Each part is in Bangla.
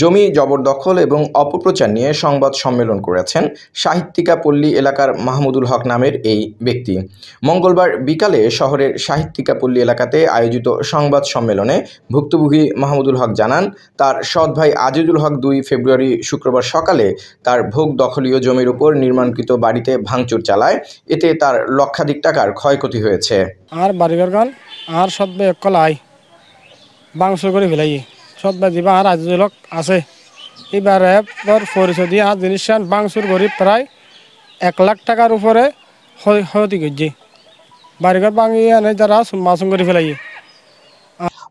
জমি জবরদখল এবং অপপ্রচার নিয়ে সংবাদ সম্মেলন করেছেন সাহিত্যিকা পল্লী এলাকার মাহমুদুল হক নামের এই ব্যক্তি মঙ্গলবার বিকালে শহরের সাহিত্যিকা পল্লী এলাকাতে আয়োজিত সংবাদ সম্মেলনে ভুক্তভোগী মাহমুদুল হক জানান তার সৎ ভাই আজিজুল হক দুই ফেব্রুয়ারি শুক্রবার সকালে তার ভোগ দখলীয় জমির উপর নির্মাণকৃত বাড়িতে ভাঙচুর চালায় এতে তার লক্ষাধিক টাকার ক্ষয়ক্ষতি হয়েছে আর বাড়ি আর সৎ ভাই ভাঙচুর করে ফেলাই সদ্বা দিবা আর আজিজলক আছে এবারে র্যাবর পরিচয় আর জিনিসান বাংসুর গরিব প্রায় এক লাখ টাকার উপরে ক্ষতি করছে বাড়িঘর ভাঙিয়ে আনে যারা মাসুম করে ফেলাইয়ে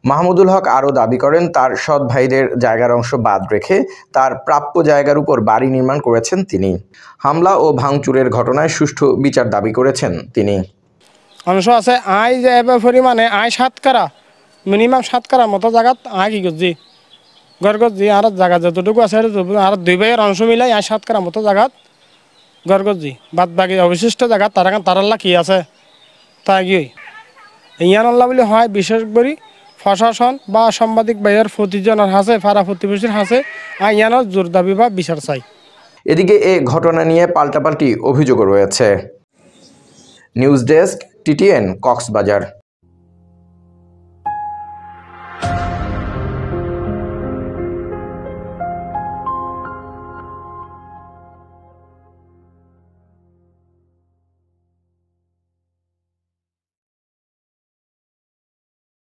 মাহমুদুল হক আরও দাবি করেন তার সৎ ভাইদের জায়গার অংশ বাদ রেখে তার প্রাপ্য জায়গার উপর বাড়ি নির্মাণ করেছেন তিনি হামলা ও ভাঙচুরের ঘটনায় সুষ্ঠু বিচার দাবি করেছেন তিনি অংশ আছে আয় যে পরিমাণে আয় সাতকারা মিনিমাম সাত কারার মতো জায়গাত আঁকি গজি গড় গজি আর জায়গা যতটুকু আছে আর দুই ভাইয়ের অংশ মিলাই আর সাত কারার মতো জায়গাত গড় গজি বাদ বাকি অবশিষ্ট জায়গা তারা তারাল্লা কি আছে তা ইয়ান আল্লাহ বলে হয় বিশেষ করে প্রশাসন বা সাংবাদিক ভাইয়ের প্রতিজনের হাসে ফারা প্রতিবেশীর হাসে আর ইয়ানোর জোর দাবি বা বিচার চাই এদিকে এ ঘটনা নিয়ে পাল্টাপাল্টি অভিযোগ রয়েছে নিউজ ডেস্ক টিটিএন কক্সবাজার